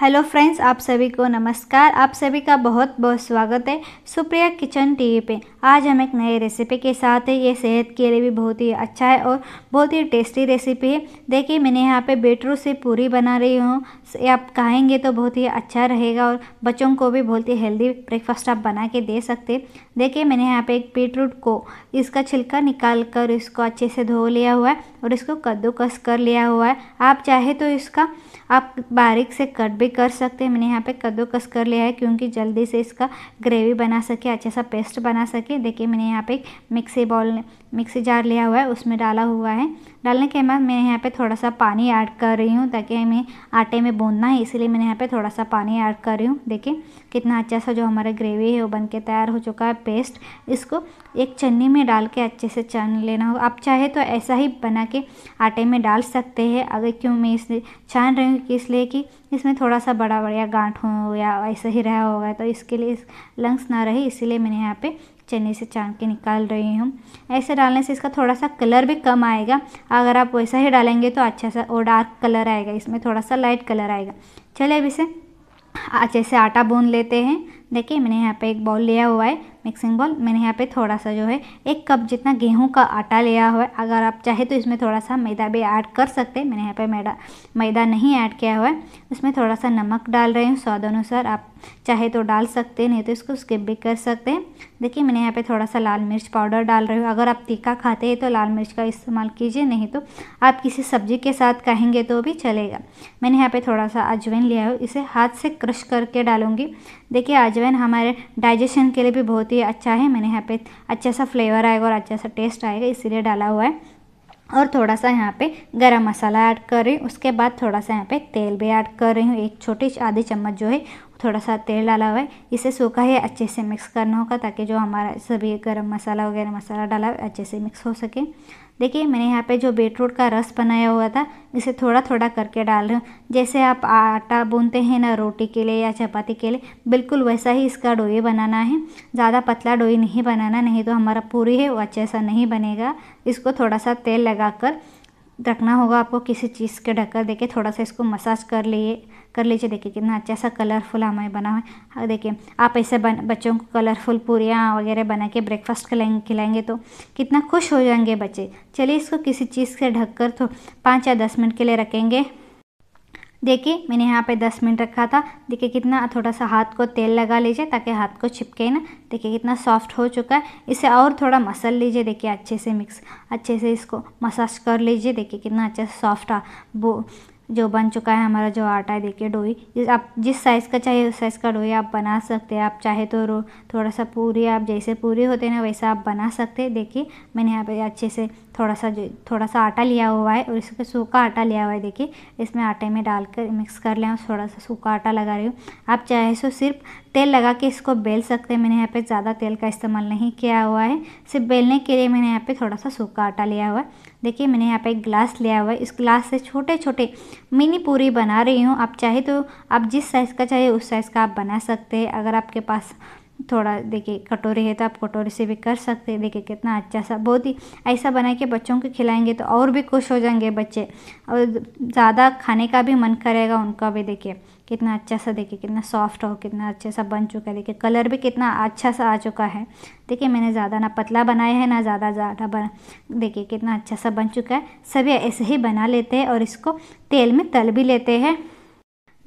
hello friends आप सभी को नमस्कार आप सभी का बहुत बहुत स्वागत है सुप्रिया किचन टीवी पे आज हम एक नए रेसिपी के साथ है ये सेहत के लिए भी बहुत ही अच्छा है और बहुत ही टेस्टी रेसिपी है देखिए मैंने यहाँ पे बेटरू से पूरी बना रही हूँ से आप खाएंगे तो बहुत ही अच्छा रहेगा और बच्चों को भी बहुत ही हेल्दी ब्रेकफास्ट आप बना के दे सकते देखिए मैंने यहाँ पे एक बीटरूट को इसका छिलका निकाल कर इसको अच्छे से धो लिया हुआ है और इसको कद्दूकस कर लिया हुआ है आप चाहे तो इसका आप बारीक से कट भी कर सकते हैं मैंने यहाँ पे कद्दूकस कर लिया है क्योंकि जल्दी से इसका ग्रेवी बना सके अच्छा सा पेस्ट बना सके देखिए मैंने यहाँ पे एक मिक्सी बॉल मिक्सी जार लिया हुआ है उसमें डाला हुआ है डालने के बाद मैं यहाँ पे थोड़ा सा पानी ऐड कर रही हूँ ताकि हमें आटे में भूनना है इसीलिए मैंने यहाँ पे थोड़ा सा पानी ऐड कर रही हूँ देखिए कितना अच्छा सा जो हमारा ग्रेवी है वो बन के तैयार हो चुका है पेस्ट इसको एक चन्नी में डाल के अच्छे से छान लेना होगा आप चाहे तो ऐसा ही बना के आटे में डाल सकते हैं अगर क्यों मैं इसलिए छान रही हूँ इसलिए कि इसमें थोड़ा सा बड़ा बढ़िया गांठ हो या ऐसा ही रहा होगा तो इसके लिए लंग्स ना रहे इसीलिए मैंने यहाँ पर चने से चाँद के निकाल रही हूँ ऐसे डालने से इसका थोड़ा सा कलर भी कम आएगा अगर आप वैसा ही डालेंगे तो अच्छा सा और डार्क कलर आएगा इसमें थोड़ा सा लाइट कलर आएगा चले अब इसे अच्छे से आटा बूंद लेते हैं देखिए मैंने यहाँ पे एक बॉल लिया हुआ है मिक्सिंग बॉल मैंने यहाँ पे थोड़ा सा जो है एक कप जितना गेहूं का आटा लिया हुआ है अगर आप चाहे तो इसमें थोड़ा सा मैदा भी ऐड कर सकते हैं मैंने यहाँ पे मैदा मैदा नहीं ऐड किया हुआ है उसमें थोड़ा सा नमक डाल रही हूँ स्वाद अनुसार आप चाहे तो डाल सकते हैं नहीं तो इसको स्किप भी कर सकते हैं देखिए मैंने यहाँ पर थोड़ा सा लाल मिर्च पाउडर डाल रही हूँ अगर आप तीखा खाते हैं तो लाल मिर्च का इस्तेमाल कीजिए नहीं तो आप किसी सब्जी के साथ कहेंगे तो भी चलेगा मैंने यहाँ पर थोड़ा सा अजवाइन लिया है इसे हाथ से क्रश करके डालूंगी देखिए अजवाइन हमारे डाइजेशन के लिए भी बहुत ही ही अच्छा है मैंने यहाँ पे अच्छा सा फ्लेवर आएगा और अच्छा सा टेस्ट आएगा इसीलिए डाला हुआ है और थोड़ा सा यहाँ पे गरम मसाला ऐड कर रही हूँ उसके बाद थोड़ा सा यहाँ पे तेल भी ऐड कर रही हूँ एक छोटी आधी चम्मच जो है थोड़ा सा तेल डाला हुआ है इसे सूखा ही अच्छे से मिक्स करना होगा ताकि जो हमारा सभी गरम मसाला वगैरह मसाला डाला हुआ अच्छे से मिक्स हो सके देखिए मैंने यहाँ पे जो बीटरूट का रस बनाया हुआ था इसे थोड़ा थोड़ा करके डाल रही हूँ जैसे आप आटा बुनते हैं ना रोटी के लिए या चपाती के लिए बिल्कुल वैसा ही इसका डोई बनाना है ज़्यादा पतला डोई नहीं बनाना नहीं तो हमारा पूरी है वो अच्छे सा नहीं बनेगा इसको थोड़ा सा तेल लगा कर रखना होगा आपको किसी चीज़ के ढककर देखिए थोड़ा सा इसको मसाज कर लिए कर लीजिए देखिए कितना अच्छा सा कलरफुल हमें बना हुआ है हाँ, देखिए आप ऐसे बन बच्चों को कलरफुल पूरियाँ वगैरह बना के ब्रेकफास्ट खिलाएंगे खिलाएंगे तो कितना खुश हो जाएंगे बच्चे चलिए इसको किसी चीज़ से ढक कर तो पाँच या दस मिनट के लिए रखेंगे देखिए मैंने यहाँ पे 10 मिनट रखा था देखिए कितना थोड़ा सा हाथ को तेल लगा लीजिए ताकि हाथ को छिपके ना देखिए कितना सॉफ्ट हो चुका है इसे और थोड़ा मसल लीजिए देखिए अच्छे से मिक्स अच्छे से इसको मसाज कर लीजिए देखिए कितना अच्छा सॉफ्ट वो जो बन चुका है हमारा जो आटा है देखिए डोई आप जिस साइज़ का चाहिए उस साइज़ का डोई आप बना सकते हैं आप चाहे तो रो थोड़ा सा पूरी आप जैसे पूरी होते हैं ना वैसा आप बना सकते हैं देखिए मैंने यहाँ पे अच्छे से थोड़ा सा थोड़ा सा आटा लिया हुआ है और इसके सूखा आटा लिया हुआ है देखिए इसमें आटे में डालकर मिक्स कर लें और थोड़ा सा सूखा आटा लगा रही हूँ आप चाहे तो सिर्फ तेल लगा के इसको बेल सकते हैं मैंने यहाँ पे ज़्यादा तेल का इस्तेमाल नहीं किया हुआ है सिर्फ बेलने के लिए मैंने यहाँ पे थोड़ा सा सूखा आटा लिया हुआ है देखिए मैंने यहाँ पे एक ग्लास लिया हुआ है इस ग्लास से छोटे छोटे मिनी पूरी बना रही हूँ आप चाहे तो आप जिस साइज़ का चाहिए उस साइज़ का आप बना सकते हैं अगर आपके पास थोड़ा देखिए कटोरी है तो आप कटोरी से भी कर सकते हैं देखिए कितना अच्छा सा बहुत ही ऐसा बना के बच्चों को खिलाएंगे तो और भी खुश हो जाएंगे बच्चे और ज़्यादा खाने का भी मन करेगा उनका भी देखिए कितना अच्छा सा देखिए कितना सॉफ्ट हो कितना अच्छा सा बन चुका है देखिए कलर भी कितना अच्छा सा आ चुका है देखिए मैंने ज़्यादा ना पतला बनाया है ना ज़्यादा ज़्यादा बन देखिए कितना अच्छा सा बन चुका है सभी ऐसे ही बना लेते हैं और इसको तेल में तल भी लेते हैं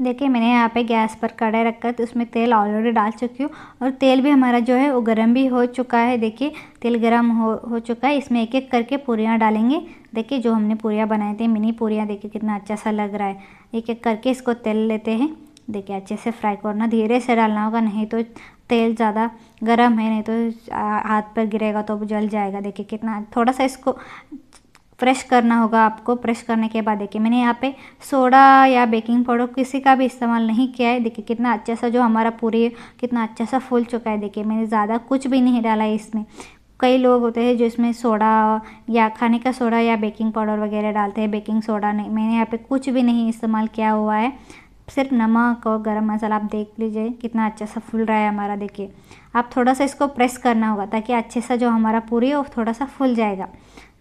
देखिए मैंने यहाँ पे गैस पर कढ़ाई रखा है तो उसमें तेल ऑलरेडी डाल चुकी हूँ और तेल भी हमारा जो है वो गर्म भी हो चुका है देखिए तेल गर्म हो हो चुका है इसमें एक एक करके पूरियाँ डालेंगे देखिए जो हमने पूरियाँ बनाए थे मिनी पूरियाँ देखिए कितना अच्छा सा लग रहा है एक एक करके इसको तेल लेते हैं देखिए अच्छे से फ्राई करना धीरे से डालना होगा नहीं तो तेल ज़्यादा गर्म है नहीं तो हाथ पर गिरेगा तो जल जाएगा देखिए कितना थोड़ा सा इसको प्रेस करना होगा आपको प्रेस करने के बाद देखिए मैंने यहाँ पे सोडा या बेकिंग पाउडर किसी का भी इस्तेमाल नहीं किया है देखिए कितना अच्छा सा जो हमारा पूरी कितना अच्छा सा फूल चुका है देखिए मैंने ज़्यादा कुछ भी नहीं डाला है इसमें कई लोग होते हैं जो इसमें सोडा या खाने का सोडा या बेकिंग पाउडर वगैरह डालते हैं बेकिंग सोडा नहीं मैंने यहाँ पे कुछ भी नहीं इस्तेमाल किया हुआ है सिर्फ नमक और गरम मसाला आप देख लीजिए कितना अच्छा सा फूल रहा है हमारा देखिए आप थोड़ा सा इसको प्रेस करना होगा ताकि अच्छे सा जो हमारा पूरी है वो थोड़ा सा फूल जाएगा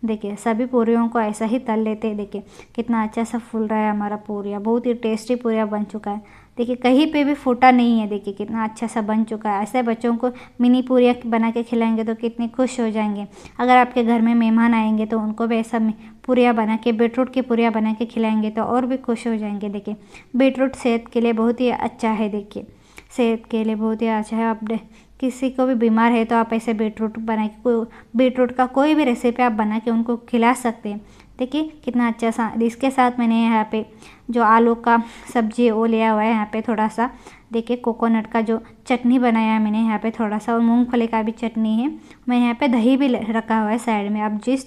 देखिए सभी पूरियों को ऐसा ही तल लेते हैं देखिए कितना अच्छा सा फूल रहा है हमारा पूरिया बहुत ही टेस्टी पूरिया बन चुका है देखिए कहीं पे भी फूटा नहीं है देखिए कितना अच्छा सा बन चुका है ऐसे बच्चों को मिनी पूरिया बना के खिलाएंगे तो कितने खुश हो जाएंगे अगर आपके घर में मेहमान आएंगे तो उनको भी ऐसा पूरिया बना के बीटरूट की पूरिया बना के खिलाएंगे तो और भी खुश हो जाएंगे देखिए बीटरूट सेहत के लिए बहुत ही अच्छा है देखिए सेहत के लिए बहुत ही अच्छा है आप किसी को भी बीमार है तो आप ऐसे बीटरूट बना के कोई बीटरूट का कोई भी रेसिपी आप बना के उनको खिला सकते हैं देखिए कितना अच्छा सा इसके साथ मैंने यहाँ पे जो आलू का सब्जी वो लिया हुआ है यहाँ पे थोड़ा सा देखिए कोकोनट का जो चटनी बनाया है मैंने यहाँ पे थोड़ा सा और मूंगफली का भी चटनी है मैं यहाँ पे दही भी रखा हुआ है साइड में आप जिस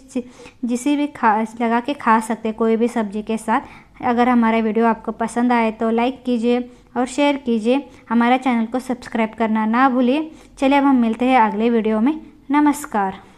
जिस भी खा लगा के खा सकते कोई भी सब्जी के साथ अगर हमारा वीडियो आपको पसंद आए तो लाइक कीजिए और शेयर कीजिए हमारा चैनल को सब्सक्राइब करना ना भूलिए चलिए अब हम मिलते हैं अगले वीडियो में नमस्कार